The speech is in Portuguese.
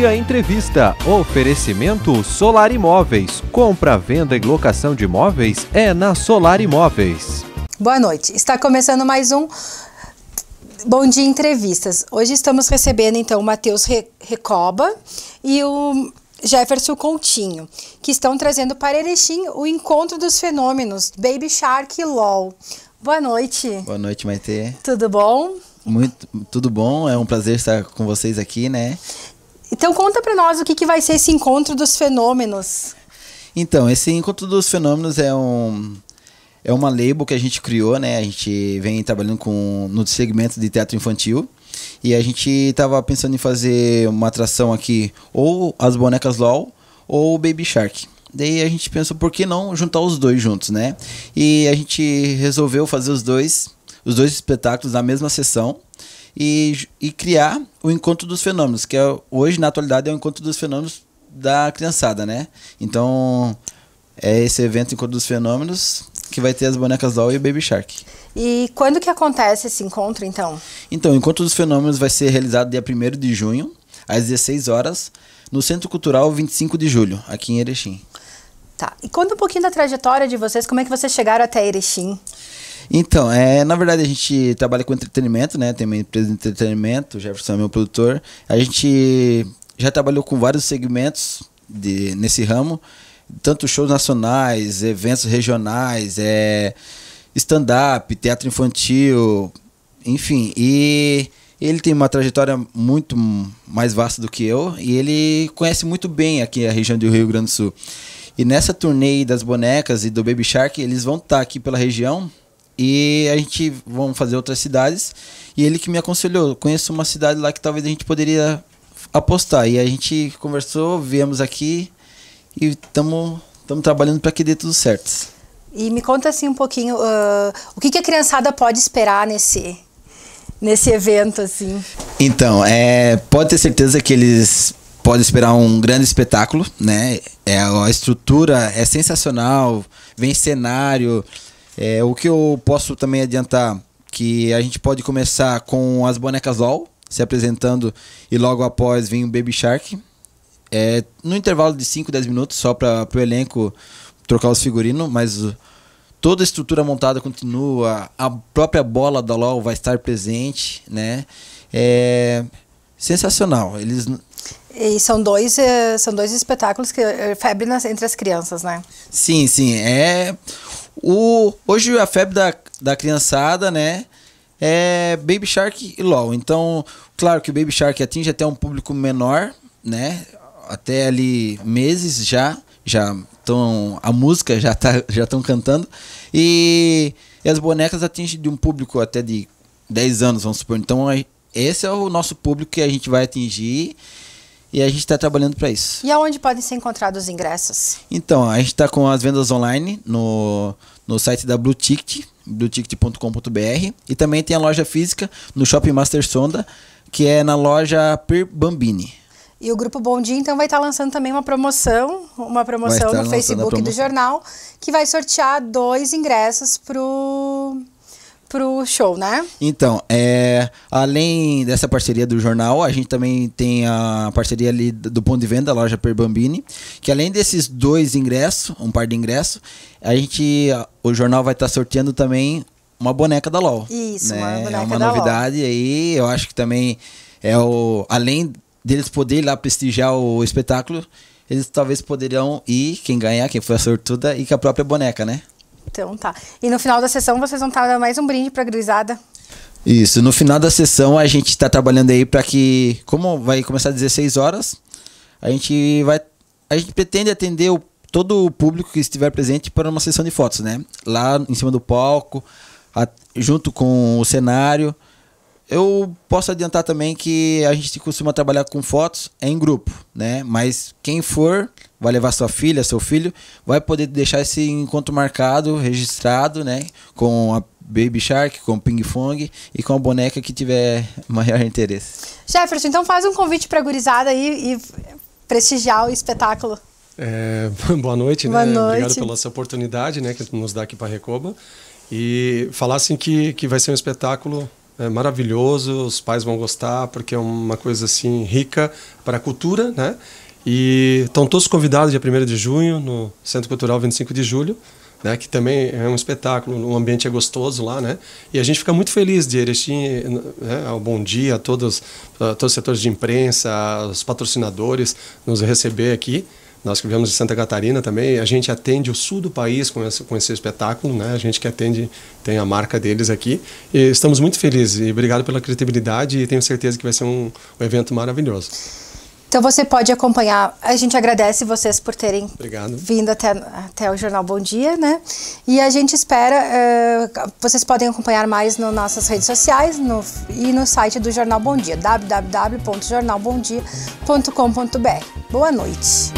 Dia Entrevista. Oferecimento Solar Imóveis. Compra, venda e locação de imóveis é na Solar Imóveis. Boa noite. Está começando mais um Bom Dia Entrevistas. Hoje estamos recebendo então o Matheus Recoba e o Jefferson Continho, que estão trazendo para Erechim o encontro dos fenômenos Baby Shark e LOL. Boa noite. Boa noite, Maite. Tudo bom? Muito, tudo bom, é um prazer estar com vocês aqui, né? Então conta para nós o que, que vai ser esse encontro dos fenômenos. Então, esse encontro dos fenômenos é um é uma label que a gente criou, né? A gente vem trabalhando com no segmento de teatro infantil. E a gente estava pensando em fazer uma atração aqui, ou as bonecas LOL, ou o Baby Shark. Daí a gente pensou, por que não juntar os dois juntos, né? E a gente resolveu fazer os dois, os dois espetáculos na mesma sessão e, e criar o encontro dos fenômenos, que é, hoje na atualidade é o encontro dos fenômenos da criançada, né? Então é esse evento Encontro dos Fenômenos que vai ter as bonecas doll e o Baby Shark. E quando que acontece esse encontro, então? Então, o Encontro dos Fenômenos vai ser realizado dia 1 de junho, às 16 horas, no Centro Cultural 25 de Julho, aqui em Erechim. Tá. E conta um pouquinho da trajetória de vocês, como é que vocês chegaram até Erechim? Então, é, na verdade a gente trabalha com entretenimento, né? Tem uma empresa de entretenimento, o Jefferson é meu produtor. A gente já trabalhou com vários segmentos de, nesse ramo, tanto shows nacionais, eventos regionais, é, stand-up, teatro infantil, enfim. E ele tem uma trajetória muito mais vasta do que eu e ele conhece muito bem aqui a região do Rio Grande do Sul. E nessa turnê das bonecas e do Baby Shark, eles vão estar tá aqui pela região, e a gente vamos fazer outras cidades. E ele que me aconselhou, conheço uma cidade lá que talvez a gente poderia apostar. E a gente conversou, viemos aqui e estamos trabalhando para que dê tudo certo. E me conta assim um pouquinho, uh, o que, que a criançada pode esperar nesse nesse evento assim? Então, é, pode ter certeza que eles podem esperar um grande espetáculo, né? É, a estrutura é sensacional, vem cenário, é, o que eu posso também adiantar que a gente pode começar com as bonecas LOL se apresentando e logo após vem o Baby Shark. É, no intervalo de 5, 10 minutos, só para o elenco trocar os figurinos, mas toda a estrutura montada continua, a própria bola da LOL vai estar presente, né? É sensacional. Eles e são dois, eh, são dois espetáculos que eh, febre nas, entre as crianças, né? Sim, sim. É o, hoje a febre da, da criançada, né? É Baby Shark e LOL. Então, claro que o Baby Shark atinge até um público menor, né? Até ali meses já. Já estão. A música já tá, já estão cantando. E, e as bonecas atingem de um público até de 10 anos, vamos supor. Então, esse é o nosso público que a gente vai atingir. E a gente está trabalhando para isso. E aonde podem ser encontrados os ingressos? Então, a gente está com as vendas online no, no site da Blue Ticket, blueticket.com.br. E também tem a loja física no Shopping Master Sonda, que é na loja Per Bambini. E o Grupo Bom Dia, então, vai estar lançando também uma promoção, uma promoção no Facebook promoção. do jornal, que vai sortear dois ingressos para o pro show, né? Então, é, além dessa parceria do jornal, a gente também tem a parceria ali do ponto de venda, a loja Perbambini, que além desses dois ingressos, um par de ingressos, a gente, o jornal vai estar tá sorteando também uma boneca da LOL. Isso, né? uma é boneca É uma da novidade LOL. aí, eu acho que também é o além deles poderem lá prestigiar o espetáculo, eles talvez poderiam ir, quem ganhar, quem foi a sortuda, e com a própria boneca, né? Então tá. E no final da sessão vocês vão estar dando mais um brinde para a grisada. Isso, no final da sessão a gente está trabalhando aí para que, como vai começar às 16 horas, a gente vai a gente pretende atender o, todo o público que estiver presente para uma sessão de fotos, né? Lá em cima do palco, a, junto com o cenário. Eu posso adiantar também que a gente costuma trabalhar com fotos em grupo, né? Mas quem for, vai levar sua filha, seu filho, vai poder deixar esse encontro marcado, registrado, né? Com a Baby Shark, com o Ping Fong e com a boneca que tiver maior interesse. Jefferson, então faz um convite pra gurizada aí e prestigiar o espetáculo. É, boa noite, né? boa né? Noite. Obrigado pela essa oportunidade, né, que nos dá aqui para Recoba. E falar assim que, que vai ser um espetáculo é maravilhoso, os pais vão gostar, porque é uma coisa assim rica para a cultura, né? E estão todos convidados dia 1 de junho no Centro Cultural 25 de Julho, né, que também é um espetáculo, o ambiente é gostoso lá, né? E a gente fica muito feliz de Erechim, né, ao bom dia a todos, a todos os setores de imprensa, os patrocinadores nos receber aqui. Nós que vivemos de Santa Catarina também, a gente atende o sul do país com esse, com esse espetáculo, né? A gente que atende tem a marca deles aqui. E estamos muito felizes e obrigado pela credibilidade e tenho certeza que vai ser um, um evento maravilhoso. Então você pode acompanhar. A gente agradece vocês por terem Obrigado. vindo até, até o Jornal Bom Dia, né? E a gente espera. Uh, vocês podem acompanhar mais nas nossas redes sociais no, e no site do Jornal Bom Dia, www.jornalbomdia.com.br. Boa noite.